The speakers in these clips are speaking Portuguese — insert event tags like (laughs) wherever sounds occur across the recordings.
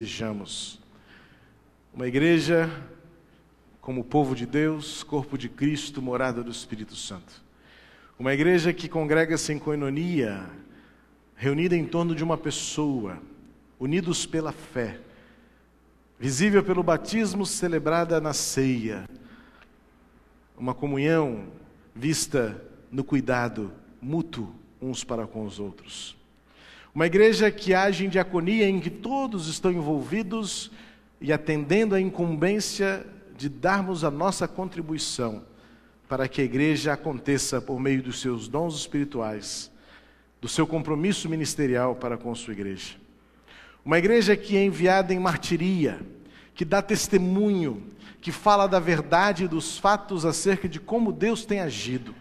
sejamos. Uma igreja como povo de Deus, corpo de Cristo, morada do Espírito Santo. Uma igreja que congrega-se em coinonia, reunida em torno de uma pessoa, unidos pela fé, visível pelo batismo celebrada na ceia. Uma comunhão vista no cuidado mútuo uns para com os outros. Uma igreja que age em diaconia, em que todos estão envolvidos e atendendo à incumbência de darmos a nossa contribuição para que a igreja aconteça por meio dos seus dons espirituais, do seu compromisso ministerial para com sua igreja. Uma igreja que é enviada em martiria, que dá testemunho, que fala da verdade e dos fatos acerca de como Deus tem agido.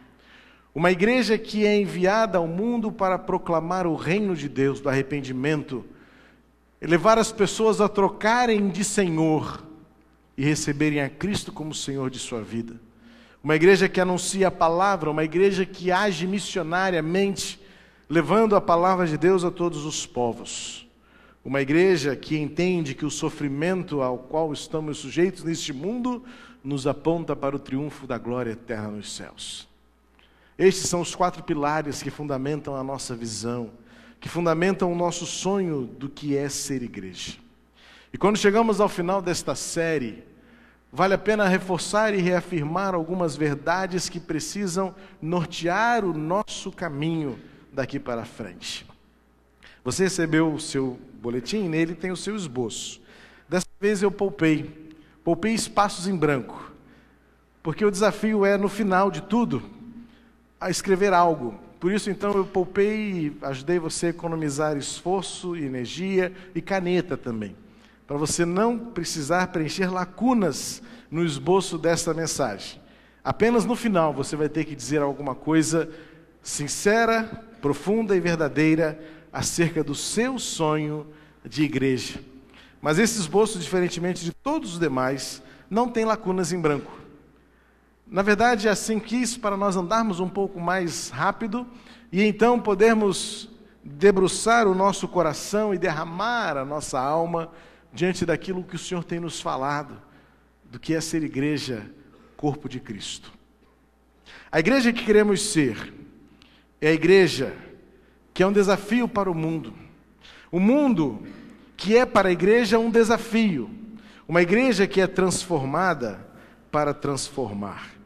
Uma igreja que é enviada ao mundo para proclamar o reino de Deus do arrependimento, levar as pessoas a trocarem de Senhor e receberem a Cristo como Senhor de sua vida. Uma igreja que anuncia a palavra, uma igreja que age missionariamente, levando a palavra de Deus a todos os povos. Uma igreja que entende que o sofrimento ao qual estamos sujeitos neste mundo nos aponta para o triunfo da glória eterna nos céus. Estes são os quatro pilares que fundamentam a nossa visão, que fundamentam o nosso sonho do que é ser igreja. E quando chegamos ao final desta série, vale a pena reforçar e reafirmar algumas verdades que precisam nortear o nosso caminho daqui para frente. Você recebeu o seu boletim, nele tem o seu esboço. Dessa vez eu poupei, poupei espaços em branco, porque o desafio é, no final de tudo, a escrever algo. Por isso, então, eu poupei e ajudei você a economizar esforço, energia e caneta também, para você não precisar preencher lacunas no esboço desta mensagem. Apenas no final você vai ter que dizer alguma coisa sincera, profunda e verdadeira acerca do seu sonho de igreja. Mas esse esboço, diferentemente de todos os demais, não tem lacunas em branco. Na verdade, é assim quis para nós andarmos um pouco mais rápido e então podermos debruçar o nosso coração e derramar a nossa alma diante daquilo que o Senhor tem nos falado, do que é ser igreja, corpo de Cristo. A igreja que queremos ser é a igreja que é um desafio para o mundo. O mundo que é para a igreja um desafio, uma igreja que é transformada para transformar.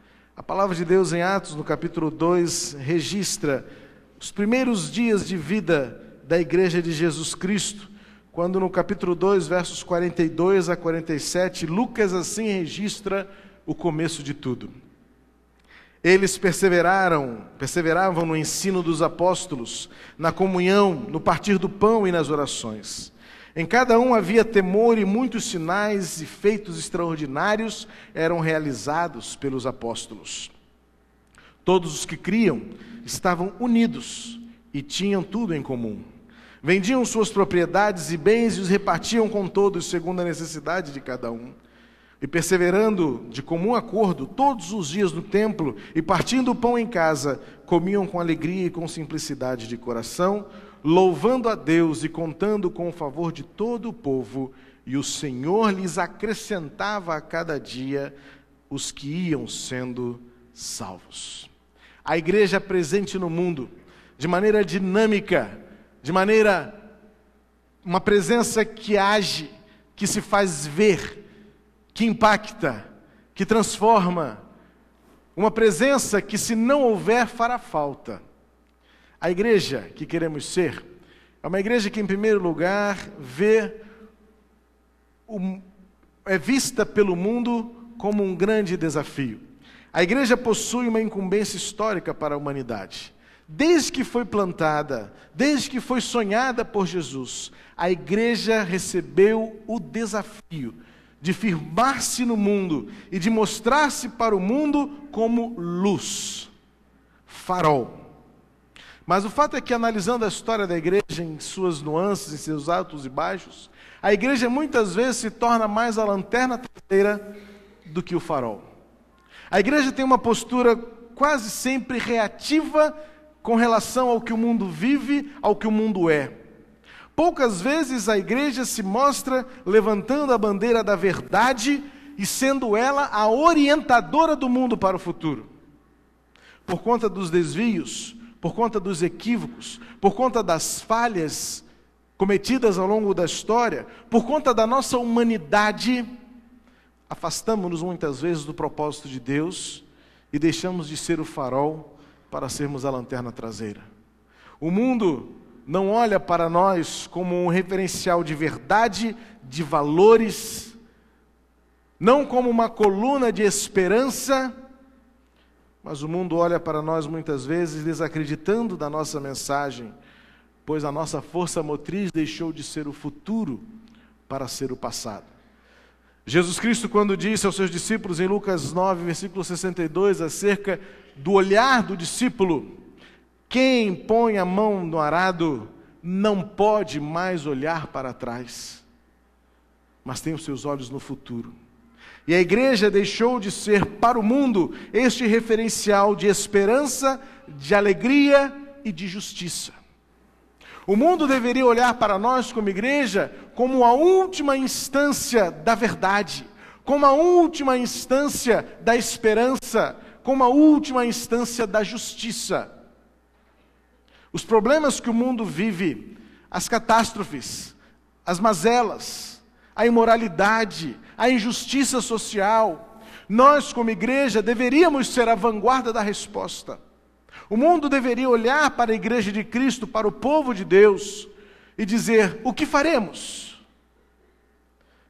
A palavra de Deus em Atos, no capítulo 2, registra os primeiros dias de vida da igreja de Jesus Cristo, quando no capítulo 2, versos 42 a 47, Lucas assim registra o começo de tudo. Eles perseveraram, perseveravam no ensino dos apóstolos, na comunhão, no partir do pão e nas orações. Em cada um havia temor e muitos sinais e feitos extraordinários eram realizados pelos apóstolos. Todos os que criam estavam unidos e tinham tudo em comum. Vendiam suas propriedades e bens e os repartiam com todos, segundo a necessidade de cada um. E perseverando de comum acordo todos os dias no templo e partindo o pão em casa, comiam com alegria e com simplicidade de coração louvando a Deus e contando com o favor de todo o povo, e o Senhor lhes acrescentava a cada dia os que iam sendo salvos. A igreja é presente no mundo, de maneira dinâmica, de maneira uma presença que age, que se faz ver, que impacta, que transforma, uma presença que se não houver fará falta a igreja que queremos ser é uma igreja que, em primeiro lugar, vê o, é vista pelo mundo como um grande desafio. A igreja possui uma incumbência histórica para a humanidade. Desde que foi plantada, desde que foi sonhada por Jesus, a igreja recebeu o desafio de firmar-se no mundo e de mostrar-se para o mundo como luz, farol. Mas o fato é que, analisando a história da igreja em suas nuances, em seus altos e baixos, a igreja muitas vezes se torna mais a lanterna traseira do que o farol. A igreja tem uma postura quase sempre reativa com relação ao que o mundo vive, ao que o mundo é. Poucas vezes a igreja se mostra levantando a bandeira da verdade e sendo ela a orientadora do mundo para o futuro. Por conta dos desvios, por conta dos equívocos, por conta das falhas cometidas ao longo da história, por conta da nossa humanidade, afastamos-nos muitas vezes do propósito de Deus e deixamos de ser o farol para sermos a lanterna traseira. O mundo não olha para nós como um referencial de verdade, de valores, não como uma coluna de esperança, mas o mundo olha para nós muitas vezes desacreditando da nossa mensagem, pois a nossa força motriz deixou de ser o futuro para ser o passado. Jesus Cristo, quando disse aos seus discípulos em Lucas 9, versículo 62, acerca do olhar do discípulo, quem põe a mão no arado não pode mais olhar para trás, mas tem os seus olhos no futuro. E a igreja deixou de ser para o mundo este referencial de esperança, de alegria e de justiça. O mundo deveria olhar para nós como igreja como a última instância da verdade, como a última instância da esperança, como a última instância da justiça. Os problemas que o mundo vive, as catástrofes, as mazelas, a imoralidade, a injustiça social, nós, como igreja, deveríamos ser a vanguarda da resposta. O mundo deveria olhar para a igreja de Cristo, para o povo de Deus, e dizer: o que faremos?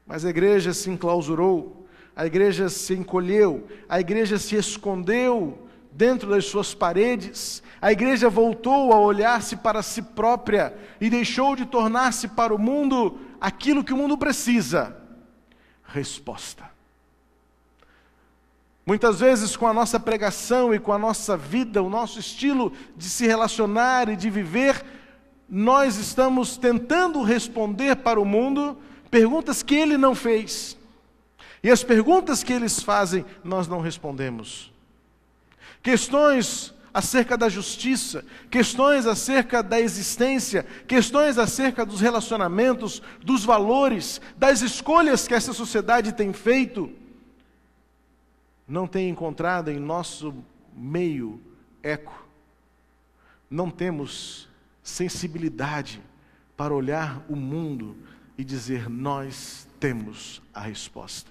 Mas a igreja se enclausurou, a igreja se encolheu, a igreja se escondeu dentro das suas paredes, a igreja voltou a olhar-se para si própria e deixou de tornar-se para o mundo aquilo que o mundo precisa resposta. Muitas vezes, com a nossa pregação e com a nossa vida, o nosso estilo de se relacionar e de viver, nós estamos tentando responder para o mundo perguntas que ele não fez. E as perguntas que eles fazem, nós não respondemos. Questões acerca da justiça, questões acerca da existência, questões acerca dos relacionamentos, dos valores, das escolhas que essa sociedade tem feito, não tem encontrado em nosso meio eco. Não temos sensibilidade para olhar o mundo e dizer: nós temos a resposta.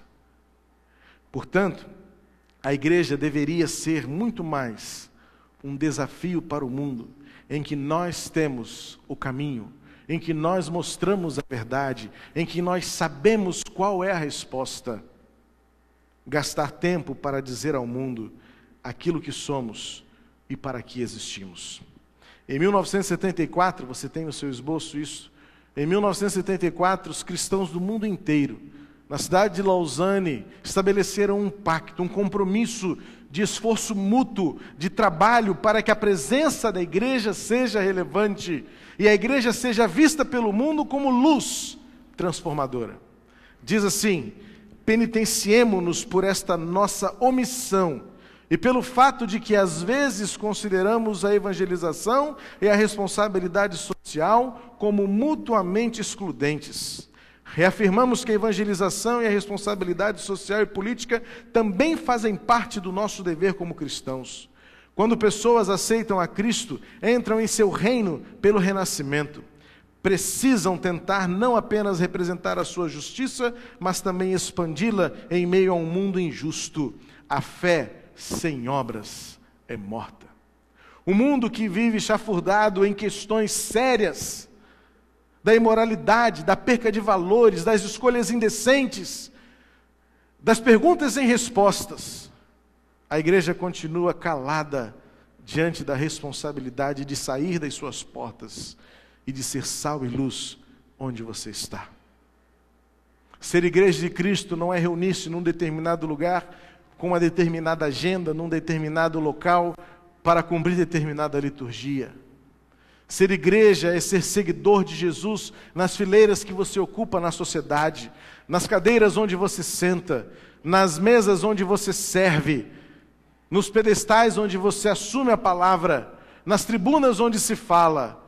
Portanto, a igreja deveria ser muito mais um desafio para o mundo, em que nós temos o caminho, em que nós mostramos a verdade, em que nós sabemos qual é a resposta. Gastar tempo para dizer ao mundo aquilo que somos e para que existimos. Em 1974, você tem o seu esboço isso. Em 1974, os cristãos do mundo inteiro, na cidade de Lausanne, estabeleceram um pacto, um compromisso de esforço mútuo, de trabalho para que a presença da igreja seja relevante e a igreja seja vista pelo mundo como luz transformadora. Diz assim: penitenciemo-nos por esta nossa omissão e pelo fato de que às vezes consideramos a evangelização e a responsabilidade social como mutuamente excludentes. Reafirmamos que a evangelização e a responsabilidade social e política também fazem parte do nosso dever como cristãos. Quando pessoas aceitam a Cristo, entram em seu reino pelo renascimento. Precisam tentar não apenas representar a sua justiça, mas também expandi-la em meio a um mundo injusto. A fé sem obras é morta. O mundo que vive chafurdado em questões sérias da imoralidade, da perca de valores, das escolhas indecentes, das perguntas sem respostas. A igreja continua calada diante da responsabilidade de sair das suas portas e de ser sal e luz onde você está. Ser igreja de Cristo não é reunir-se num determinado lugar, com uma determinada agenda, num determinado local, para cumprir determinada liturgia. Ser igreja é ser seguidor de Jesus nas fileiras que você ocupa na sociedade, nas cadeiras onde você senta, nas mesas onde você serve, nos pedestais onde você assume a palavra, nas tribunas onde se fala.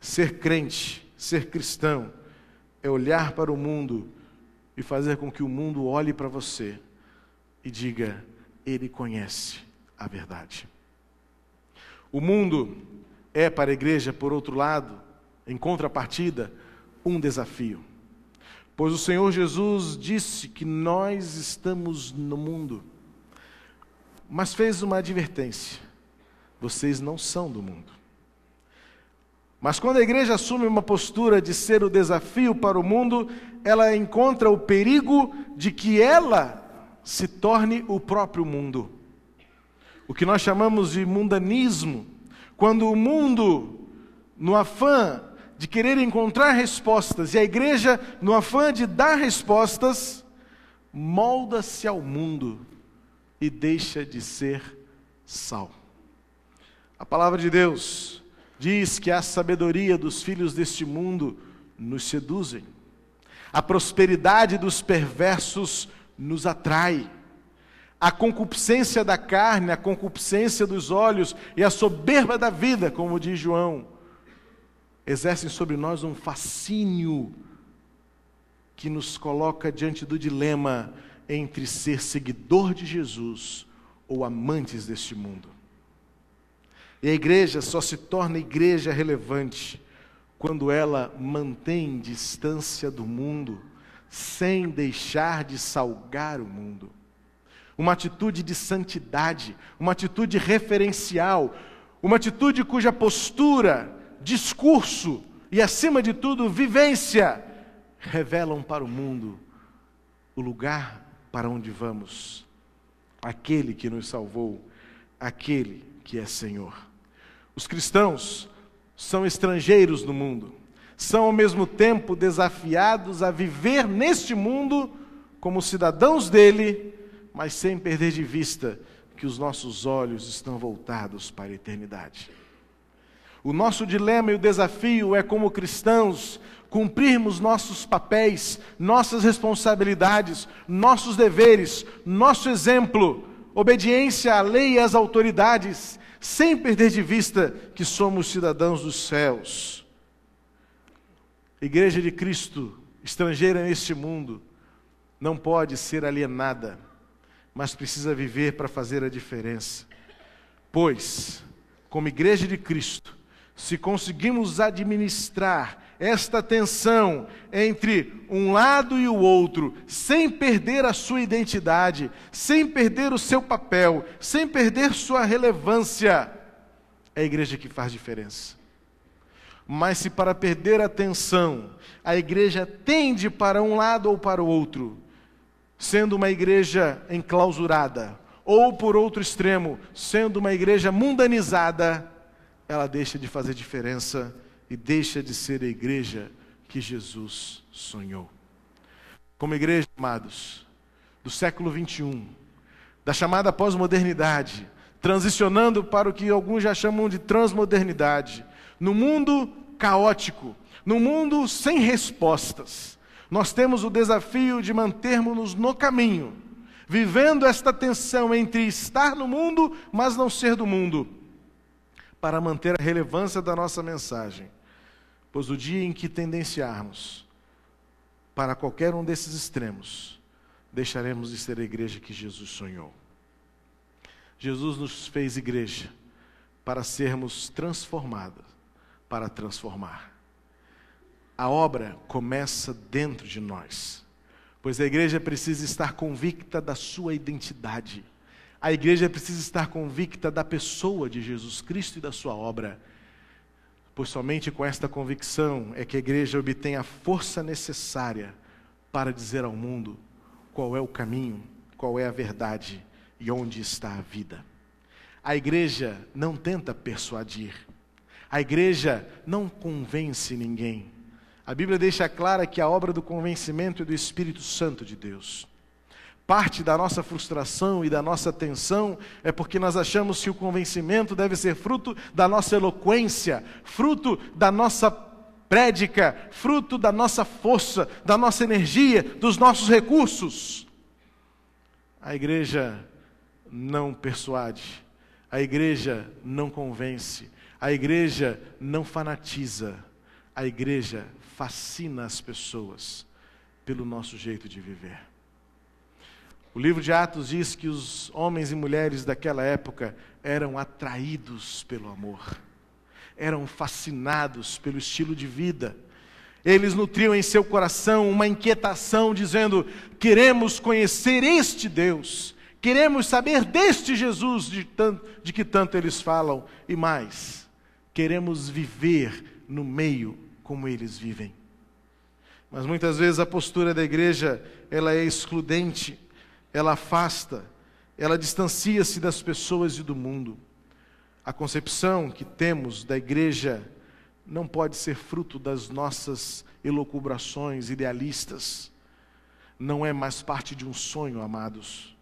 Ser crente, ser cristão, é olhar para o mundo e fazer com que o mundo olhe para você e diga: Ele conhece a verdade. O mundo é para a igreja, por outro lado, em contrapartida, um desafio. Pois o Senhor Jesus disse que nós estamos no mundo, mas fez uma advertência: vocês não são do mundo. Mas quando a igreja assume uma postura de ser o desafio para o mundo, ela encontra o perigo de que ela se torne o próprio mundo. O que nós chamamos de mundanismo quando o mundo, no afã de querer encontrar respostas, e a igreja, no afã de dar respostas, molda-se ao mundo e deixa de ser sal. A palavra de Deus diz que a sabedoria dos filhos deste mundo nos seduzem, a prosperidade dos perversos nos atrai, a concupiscência da carne, a concupiscência dos olhos e a soberba da vida, como diz João, exercem sobre nós um fascínio que nos coloca diante do dilema entre ser seguidor de Jesus ou amantes deste mundo. E a igreja só se torna igreja relevante quando ela mantém distância do mundo, sem deixar de salgar o mundo uma atitude de santidade, uma atitude referencial, uma atitude cuja postura, discurso e, acima de tudo, vivência revelam para o mundo o lugar para onde vamos, aquele que nos salvou, aquele que é Senhor. Os cristãos são estrangeiros no mundo, são ao mesmo tempo desafiados a viver neste mundo como cidadãos dele mas sem perder de vista que os nossos olhos estão voltados para a eternidade. O nosso dilema e o desafio é, como cristãos, cumprirmos nossos papéis, nossas responsabilidades, nossos deveres, nosso exemplo, obediência à lei e às autoridades, sem perder de vista que somos cidadãos dos céus. Igreja de Cristo, estrangeira neste mundo, não pode ser alienada mas precisa viver para fazer a diferença. Pois, como igreja de Cristo, se conseguimos administrar esta tensão entre um lado e o outro, sem perder a sua identidade, sem perder o seu papel, sem perder sua relevância, é a igreja que faz diferença. Mas se para perder a tensão, a igreja tende para um lado ou para o outro, sendo uma igreja enclausurada, ou por outro extremo, sendo uma igreja mundanizada, ela deixa de fazer diferença e deixa de ser a igreja que Jesus sonhou. Como igreja, amados, do século 21, da chamada pós-modernidade, transicionando para o que alguns já chamam de transmodernidade, no mundo caótico, no mundo sem respostas, nós temos o desafio de mantermos-nos no caminho, vivendo esta tensão entre estar no mundo, mas não ser do mundo, para manter a relevância da nossa mensagem. Pois o dia em que tendenciarmos para qualquer um desses extremos, deixaremos de ser a igreja que Jesus sonhou. Jesus nos fez igreja para sermos transformados, para transformar. A obra começa dentro de nós, pois a igreja precisa estar convicta da sua identidade. A igreja precisa estar convicta da pessoa de Jesus Cristo e da sua obra, pois somente com esta convicção é que a igreja obtém a força necessária para dizer ao mundo qual é o caminho, qual é a verdade e onde está a vida. A igreja não tenta persuadir, a igreja não convence ninguém, a Bíblia deixa clara que a obra do convencimento é do Espírito Santo de Deus. Parte da nossa frustração e da nossa tensão é porque nós achamos que o convencimento deve ser fruto da nossa eloquência, fruto da nossa prédica, fruto da nossa força, da nossa energia, dos nossos recursos. A igreja não persuade, a igreja não convence, a igreja não fanatiza, a igreja fascina as pessoas pelo nosso jeito de viver. O livro de Atos diz que os homens e mulheres daquela época eram atraídos pelo amor, eram fascinados pelo estilo de vida. Eles nutriam em seu coração uma inquietação, dizendo: queremos conhecer este Deus, queremos saber deste Jesus de, tanto, de que tanto eles falam, e mais, queremos viver no meio como eles vivem. Mas muitas vezes a postura da igreja, ela é excludente, ela afasta, ela distancia-se das pessoas e do mundo. A concepção que temos da igreja não pode ser fruto das nossas elucubrações idealistas. Não é mais parte de um sonho, amados,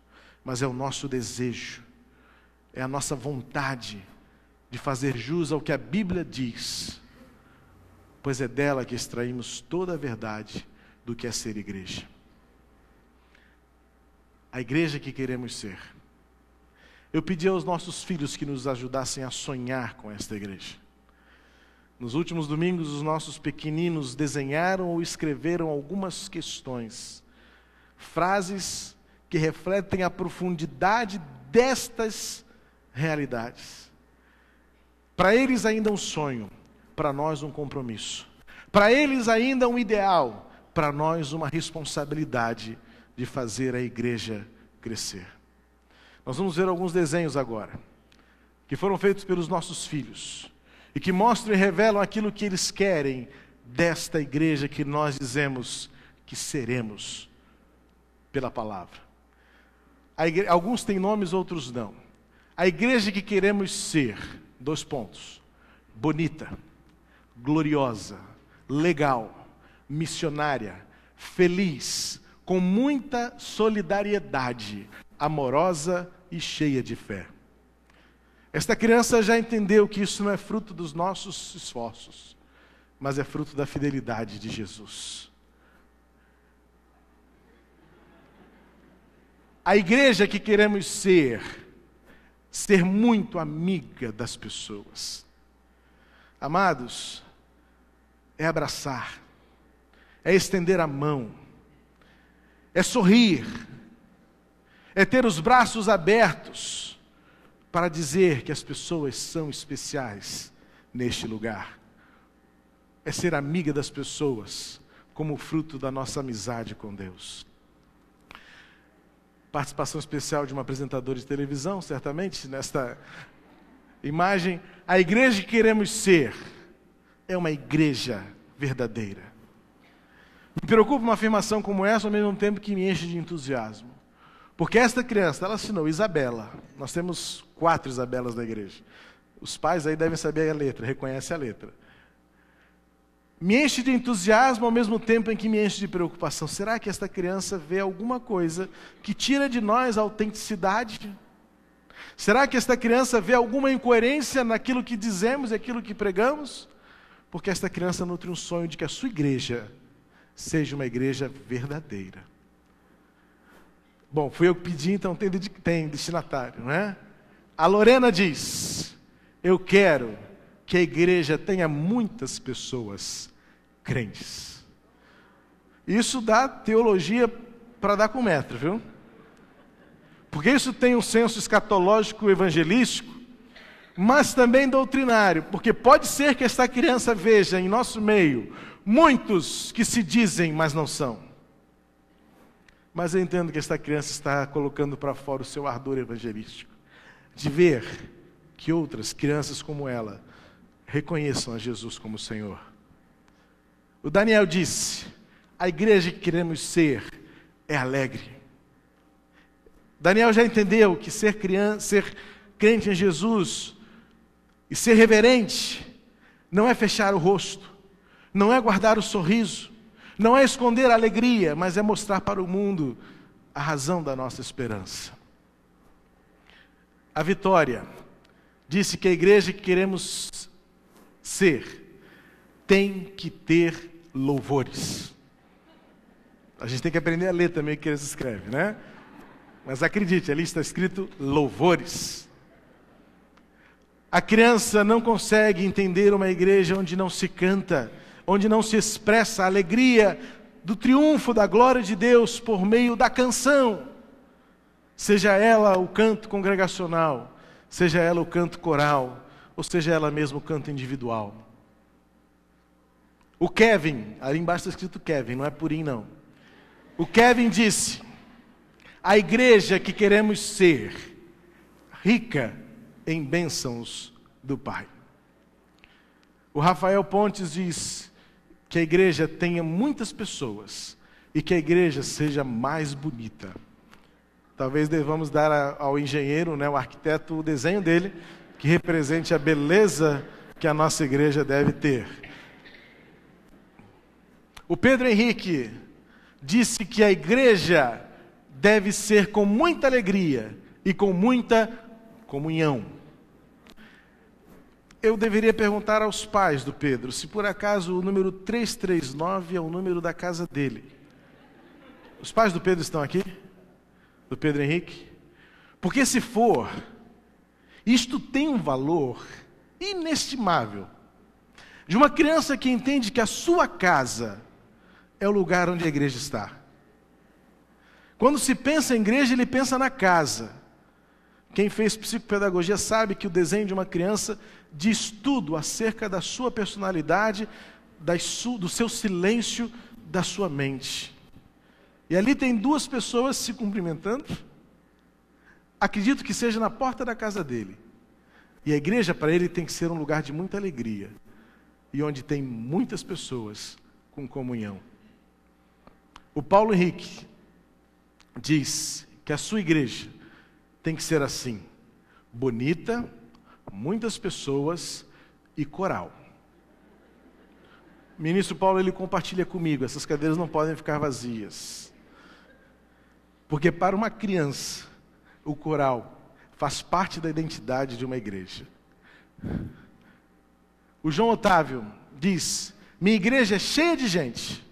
mas é o nosso desejo, é a nossa vontade de fazer jus ao que a Bíblia diz pois é dela que extraímos toda a verdade do que é ser igreja. A igreja que queremos ser. Eu pedi aos nossos filhos que nos ajudassem a sonhar com esta igreja. Nos últimos domingos, os nossos pequeninos desenharam ou escreveram algumas questões, frases que refletem a profundidade destas realidades. Para eles, ainda é um sonho para nós um compromisso. Para eles ainda um ideal, para nós uma responsabilidade de fazer a igreja crescer. Nós vamos ver alguns desenhos agora, que foram feitos pelos nossos filhos, e que mostram e revelam aquilo que eles querem desta igreja que nós dizemos que seremos pela palavra. Igre... Alguns têm nomes, outros não. A igreja que queremos ser, dois pontos: bonita gloriosa, legal, missionária, feliz, com muita solidariedade, amorosa e cheia de fé. Esta criança já entendeu que isso não é fruto dos nossos esforços, mas é fruto da fidelidade de Jesus. A igreja que queremos ser, ser muito amiga das pessoas. Amados, é abraçar, é estender a mão, é sorrir, é ter os braços abertos para dizer que as pessoas são especiais neste lugar, é ser amiga das pessoas como fruto da nossa amizade com Deus. Participação especial de uma apresentadora de televisão, certamente, nesta imagem. A igreja que queremos ser é uma igreja verdadeira. Me preocupa uma afirmação como essa, ao mesmo tempo que me enche de entusiasmo. Porque esta criança, ela assinou Isabela. Nós temos quatro Isabelas na igreja. Os pais aí devem saber a letra, reconhecem a letra. Me enche de entusiasmo ao mesmo tempo em que me enche de preocupação. Será que esta criança vê alguma coisa que tira de nós a autenticidade? Será que esta criança vê alguma incoerência naquilo que dizemos e aquilo que pregamos? Porque esta criança nutre um sonho de que a sua igreja seja uma igreja verdadeira. Bom, fui eu que pedi, então tem, tem destinatário, não é? A Lorena diz: Eu quero que a igreja tenha muitas pessoas crentes. Isso dá teologia para dar com metro, viu? Porque isso tem um senso escatológico evangelístico mas também doutrinário, porque pode ser que esta criança veja em nosso meio muitos que se dizem, mas não são. Mas eu entendo que esta criança está colocando para fora o seu ardor evangelístico, de ver que outras crianças como ela reconheçam a Jesus como Senhor. O Daniel disse: a igreja que queremos ser é alegre. Daniel já entendeu que ser criança, ser crente em Jesus e ser reverente não é fechar o rosto, não é guardar o sorriso, não é esconder a alegria, mas é mostrar para o mundo a razão da nossa esperança. A Vitória disse que a igreja que queremos ser tem que ter louvores. A gente tem que aprender a ler também o que eles escrevem, né? Mas acredite, ali está escrito louvores. A criança não consegue entender uma igreja onde não se canta, onde não se expressa a alegria do triunfo da glória de Deus por meio da canção, seja ela o canto congregacional, seja ela o canto coral, ou seja ela mesmo o canto individual. O Kevin, ali embaixo está escrito Kevin, não é Purim não. O Kevin disse: a igreja que queremos ser, rica, em bênçãos do Pai. O Rafael Pontes diz que a igreja tenha muitas pessoas e que a igreja seja mais bonita. Talvez devamos dar ao engenheiro, né, o arquiteto, o desenho dele, que represente a beleza que a nossa igreja deve ter. O Pedro Henrique disse que a igreja deve ser com muita alegria e com muita comunhão. Eu deveria perguntar aos pais do Pedro se por acaso o número 339 é o número da casa dele. Os pais do Pedro estão aqui? Do Pedro Henrique? Porque se for, isto tem um valor inestimável. De uma criança que entende que a sua casa é o lugar onde a igreja está. Quando se pensa em igreja, ele pensa na casa. Quem fez psicopedagogia sabe que o desenho de uma criança diz tudo acerca da sua personalidade, do seu silêncio, da sua mente. E ali tem duas pessoas se cumprimentando. Acredito que seja na porta da casa dele. E a igreja para ele tem que ser um lugar de muita alegria e onde tem muitas pessoas com comunhão. O Paulo Henrique diz que a sua igreja tem que ser assim: bonita, muitas pessoas e coral. O ministro Paulo ele compartilha comigo: essas cadeiras não podem ficar vazias. Porque para uma criança, o coral faz parte da identidade de uma igreja. O João Otávio diz: Minha igreja é cheia de gente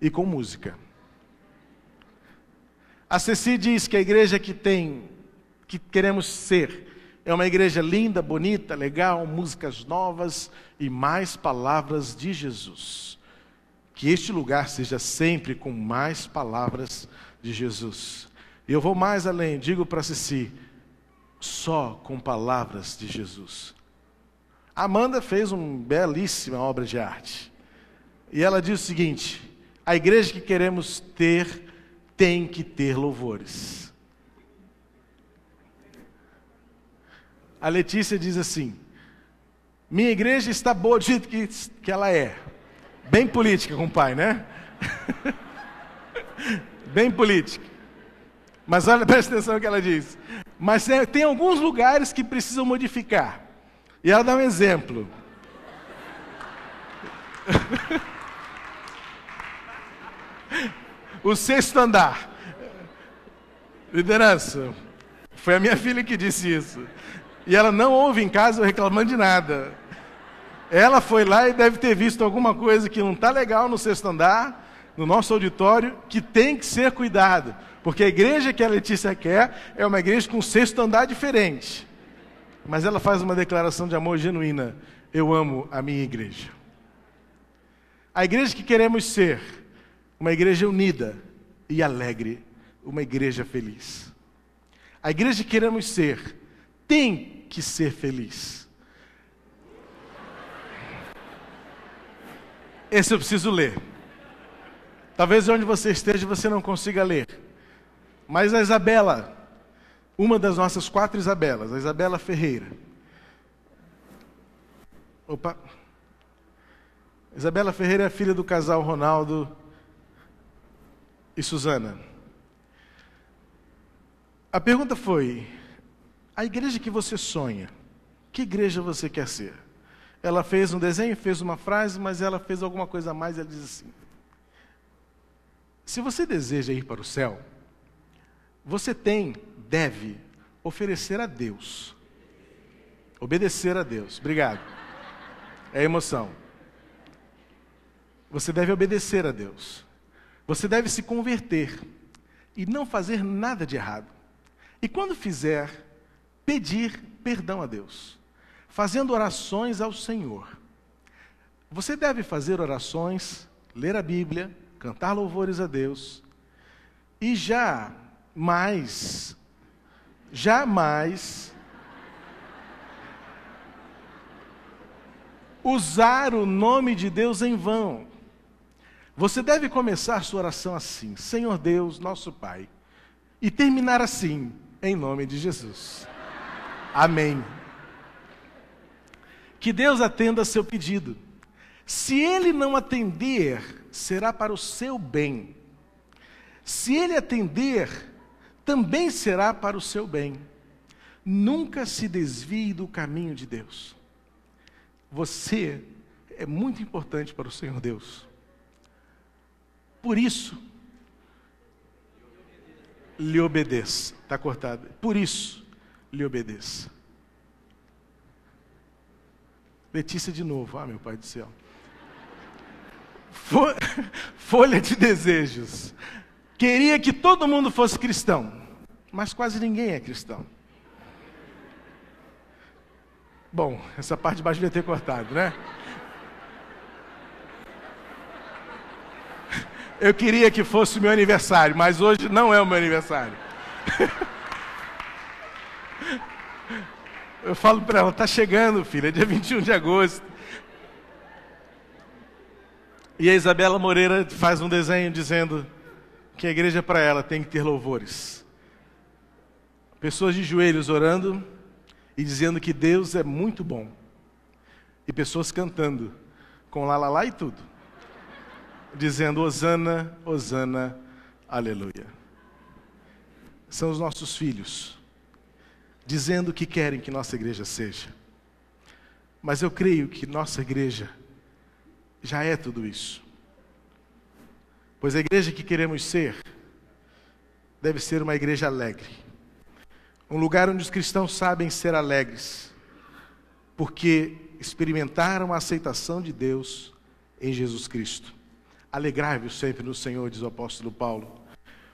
e com música. A Ceci diz que a igreja que tem que queremos ser. É uma igreja linda, bonita, legal, músicas novas e mais palavras de Jesus. Que este lugar seja sempre com mais palavras de Jesus. Eu vou mais além, digo para Ceci, só com palavras de Jesus. Amanda fez uma belíssima obra de arte. E ela diz o seguinte: a igreja que queremos ter tem que ter louvores. A Letícia diz assim: Minha igreja está boa do jeito que, que ela é. Bem política com o pai, né? (laughs) Bem política. Mas olha, (laughs) presta atenção no que ela diz. Mas é, tem alguns lugares que precisam modificar. E ela dá um exemplo. (laughs) o sexto andar. Liderança. Foi a minha filha que disse isso. E ela não ouve em casa reclamando de nada. Ela foi lá e deve ter visto alguma coisa que não está legal no sexto andar, no nosso auditório, que tem que ser cuidado. Porque a igreja que a Letícia quer é uma igreja com um sexto andar diferente. Mas ela faz uma declaração de amor genuína. Eu amo a minha igreja. A igreja que queremos ser, uma igreja unida e alegre, uma igreja feliz. A igreja que queremos ser tem que ser feliz. Esse eu preciso ler. Talvez onde você esteja você não consiga ler. Mas a Isabela, uma das nossas quatro Isabelas, a Isabela Ferreira. Opa. Isabela Ferreira é filha do casal Ronaldo e Suzana. A pergunta foi: a igreja que você sonha, que igreja você quer ser? Ela fez um desenho, fez uma frase, mas ela fez alguma coisa a mais. Ela diz assim: Se você deseja ir para o céu, você tem, deve oferecer a Deus. Obedecer a Deus. Obrigado. É emoção. Você deve obedecer a Deus. Você deve se converter e não fazer nada de errado. E quando fizer, pedir perdão a Deus, fazendo orações ao Senhor. Você deve fazer orações, ler a Bíblia, cantar louvores a Deus, e já mais, jamais usar o nome de Deus em vão. Você deve começar sua oração assim: Senhor Deus, nosso Pai, e terminar assim, em nome de Jesus. Amém. Que Deus atenda seu pedido. Se ele não atender, será para o seu bem. Se ele atender, também será para o seu bem. Nunca se desvie do caminho de Deus. Você é muito importante para o Senhor Deus. Por isso, lhe obedeça. Está cortado. Por isso, lhe obedeça. Letícia de novo, ah, meu Pai do céu. (laughs) Folha de desejos. Queria que todo mundo fosse cristão, mas quase ninguém é cristão. Bom, essa parte de baixo devia ter cortado, né? Eu queria que fosse o meu aniversário, mas hoje não é o meu aniversário. (laughs) Eu falo para ela, tá chegando, filha, é dia 21 (laughs) de agosto. E a Isabela Moreira faz um desenho dizendo que a igreja para ela tem que ter louvores. Pessoas de joelhos orando e dizendo que Deus é muito bom. E pessoas cantando com lá, lá, lá e tudo. Dizendo Osana, Osana, aleluia. São os nossos filhos dizendo o que querem que nossa igreja seja. Mas eu creio que nossa igreja já é tudo isso. Pois a igreja que queremos ser deve ser uma igreja alegre. Um lugar onde os cristãos sabem ser alegres, porque experimentaram a aceitação de Deus em Jesus Cristo. Alegrai-vos sempre no Senhor, diz o apóstolo Paulo.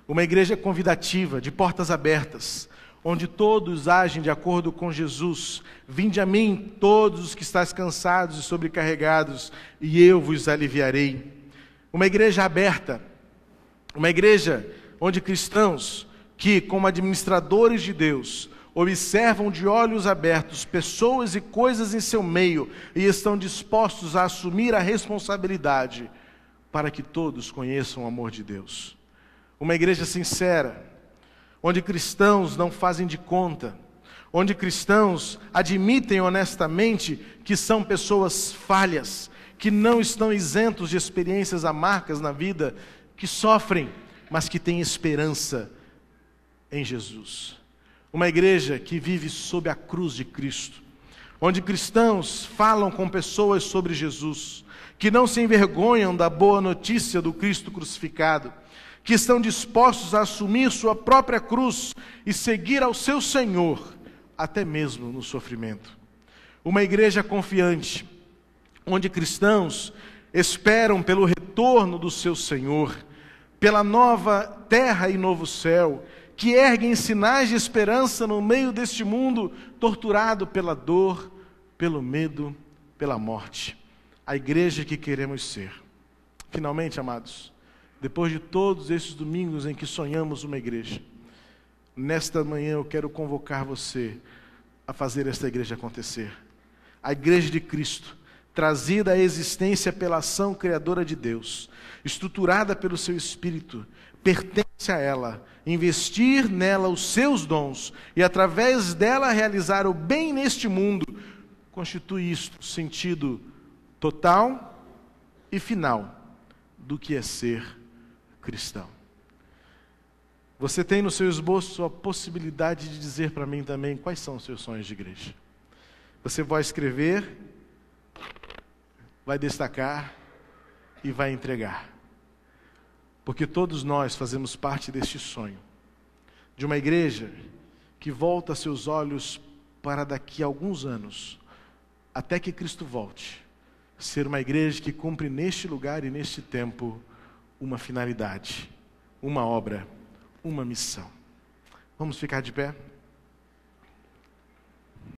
Uma igreja convidativa, de portas abertas, onde todos agem de acordo com Jesus. Vinde a mim, todos os que estáis cansados e sobrecarregados, e eu vos aliviarei. Uma igreja aberta, uma igreja onde cristãos que, como administradores de Deus, observam de olhos abertos pessoas e coisas em seu meio e estão dispostos a assumir a responsabilidade para que todos conheçam o amor de Deus. Uma igreja sincera, onde cristãos não fazem de conta, onde cristãos admitem honestamente que são pessoas falhas, que não estão isentos de experiências amargas na vida, que sofrem, mas que têm esperança em Jesus. Uma igreja que vive sob a cruz de Cristo, onde cristãos falam com pessoas sobre Jesus, que não se envergonham da boa notícia do Cristo crucificado que estão dispostos a assumir sua própria cruz e seguir ao seu Senhor, até mesmo no sofrimento. Uma igreja confiante, onde cristãos esperam pelo retorno do seu Senhor, pela nova terra e novo céu, que erguem sinais de esperança no meio deste mundo torturado pela dor, pelo medo, pela morte. A igreja que queremos ser. Finalmente, amados depois de todos esses domingos em que sonhamos uma igreja, nesta manhã eu quero convocar você a fazer esta igreja acontecer. A igreja de Cristo, trazida à existência pela ação criadora de Deus, estruturada pelo seu espírito, pertence a ela, investir nela os seus dons e através dela realizar o bem neste mundo, constitui isto sentido total e final do que é ser cristão. Você tem no seu esboço a possibilidade de dizer para mim também quais são os seus sonhos de igreja. Você vai escrever, vai destacar e vai entregar. Porque todos nós fazemos parte deste sonho de uma igreja que volta seus olhos para daqui a alguns anos, até que Cristo volte, ser uma igreja que cumpre neste lugar e neste tempo uma finalidade, uma obra, uma missão. Vamos ficar de pé?